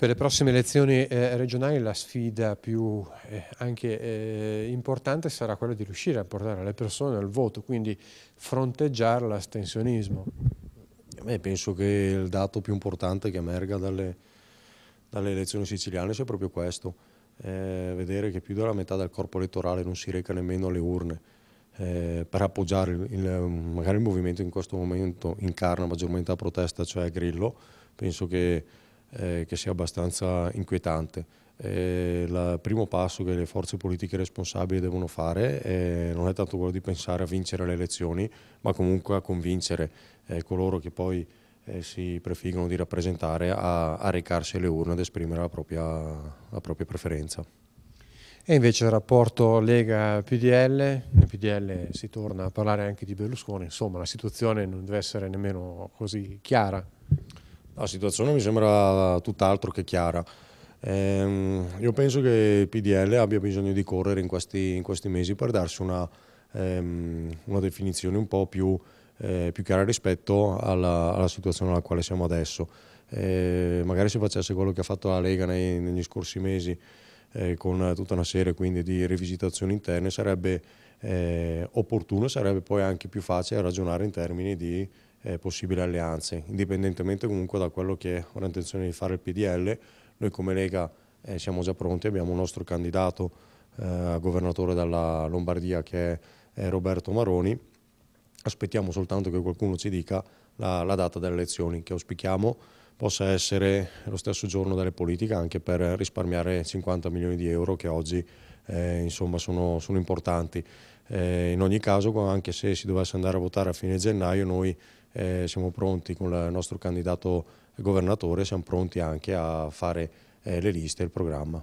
per le prossime elezioni eh, regionali la sfida più eh, anche, eh, importante sarà quella di riuscire a portare le persone al voto, quindi fronteggiare l'astensionismo. Beh, penso che il dato più importante che emerga dalle, dalle elezioni siciliane sia proprio questo, eh, vedere che più della metà del corpo elettorale non si reca nemmeno alle urne eh, per appoggiare il, il, magari il movimento in questo momento incarna maggiormente la protesta, cioè Grillo, penso che eh, che sia abbastanza inquietante. Eh, il primo passo che le forze politiche responsabili devono fare eh, non è tanto quello di pensare a vincere le elezioni, ma comunque a convincere eh, coloro che poi eh, si prefiggono di rappresentare a, a recarsi alle urne ad esprimere la propria, la propria preferenza. E invece il rapporto Lega-PDL, nel PDL si torna a parlare anche di Berlusconi, insomma la situazione non deve essere nemmeno così chiara. La situazione mi sembra tutt'altro che chiara. Ehm, io penso che il PDL abbia bisogno di correre in questi, in questi mesi per darsi una, ehm, una definizione un po' più, eh, più chiara rispetto alla, alla, situazione alla quale siamo adesso. Eh, magari se facesse quello che ha fatto la Lega nei, negli scorsi mesi eh, con tutta una serie quindi di rivisitazioni interne sarebbe eh, opportuno, e sarebbe poi anche più facile ragionare in termini di eh, possibili alleanze, indipendentemente comunque da quello che è intenzione di fare il PDL, noi come Lega eh, siamo già pronti, abbiamo un nostro candidato eh, governatore dalla Lombardia che è, è, eh, Roberto Maroni, aspettiamo soltanto che qualcuno ci dica la, la data delle elezioni che auspichiamo possa essere lo stesso giorno delle politiche anche per risparmiare 50 milioni di euro che oggi eh, insomma sono, sono importanti. Eh, in ogni caso, anche se si dovesse andare a votare a fine gennaio, noi eh, siamo pronti con il nostro candidato governatore, siamo pronti anche a fare eh, le liste e il programma.